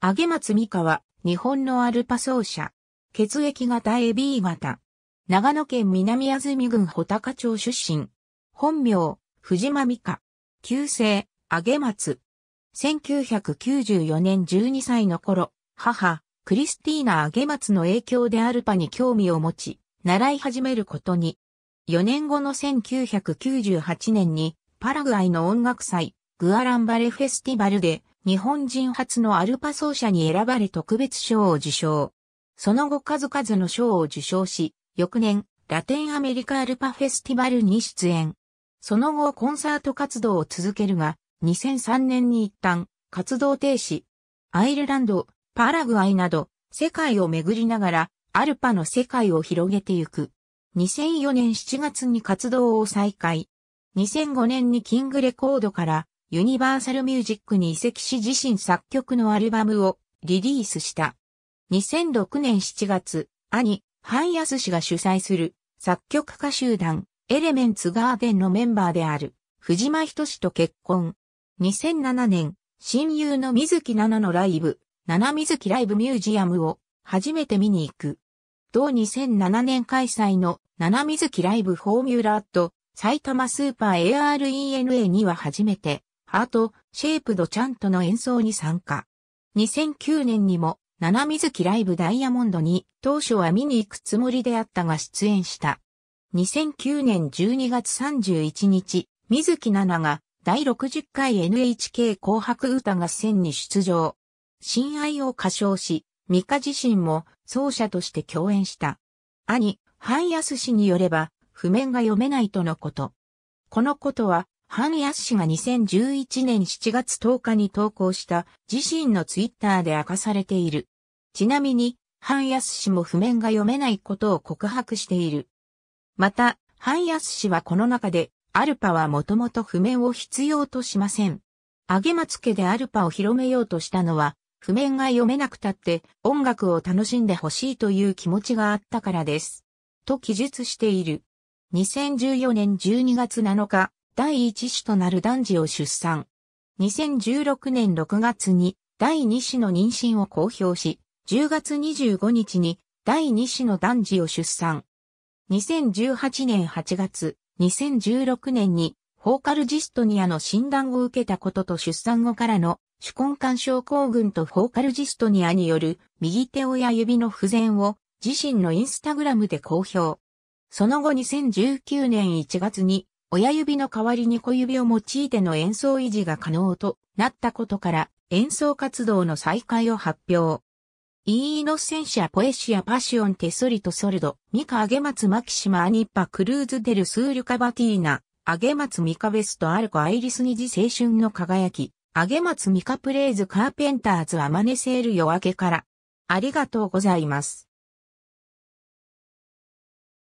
上松美香は、日本のアルパ奏者。血液型 AB 型。長野県南安住郡穂高町出身。本名、藤間美香。旧姓、上松。1994年12歳の頃、母、クリスティーナ・上松の影響でアルパに興味を持ち、習い始めることに。4年後の1998年に、パラグアイの音楽祭、グアランバレフェスティバルで、日本人初のアルパ奏者に選ばれ特別賞を受賞。その後数々の賞を受賞し、翌年、ラテンアメリカアルパフェスティバルに出演。その後コンサート活動を続けるが、2003年に一旦活動停止。アイルランド、パラグアイなど世界を巡りながらアルパの世界を広げてゆく。2004年7月に活動を再開。2005年にキングレコードからユニバーサルミュージックに移籍し自身作曲のアルバムをリリースした。2006年7月、兄、ハヤス氏が主催する作曲家集団エレメンツガーデンのメンバーである藤間仁氏と結婚。2007年、親友の水木奈々のライブ、々水木ライブミュージアムを初めて見に行く。同2007年開催の々水木ライブフォーミュラーと埼玉スーパー ARENA には初めてハート、シェイプドチャントの演奏に参加。2009年にも、七水木ライブダイヤモンドに、当初は見に行くつもりであったが出演した。2009年12月31日、水木奈々が、第60回 NHK 紅白歌合戦に出場。親愛を歌唱し、三日自身も奏者として共演した。兄、ハイヤス氏によれば、譜面が読めないとのこと。このことは、ハン・ヤッシが2011年7月10日に投稿した自身のツイッターで明かされている。ちなみに、ハン・ヤッシも譜面が読めないことを告白している。また、ハン・ヤッシはこの中で、アルパはもともと譜面を必要としません。あげまつけでアルパを広めようとしたのは、譜面が読めなくたって音楽を楽しんでほしいという気持ちがあったからです。と記述している。2014年12月7日、第1子となる男児を出産。2016年6月に第2子の妊娠を公表し、10月25日に第2子の男児を出産。2018年8月、2016年にフォーカルジストニアの診断を受けたことと出産後からの手根管症候群とフォーカルジストニアによる右手親指の不全を自身のインスタグラムで公表。その後2019年1月に親指の代わりに小指を用いての演奏維持が可能となったことから演奏活動の再開を発表。イーノッセンシア・ポエシア・パシオン・テソリト・ソルド、ミカ・アゲマツ・マキシマ・アニッパ・クルーズ・デル・スール・カバティーナ、アゲマツ・ミカ・ベスト・アルコ・アイリス・ニジ・青春の輝き、アゲマツ・ミカ・プレイズ・カーペンターズ・アマネセール・夜明けから。ありがとうございます。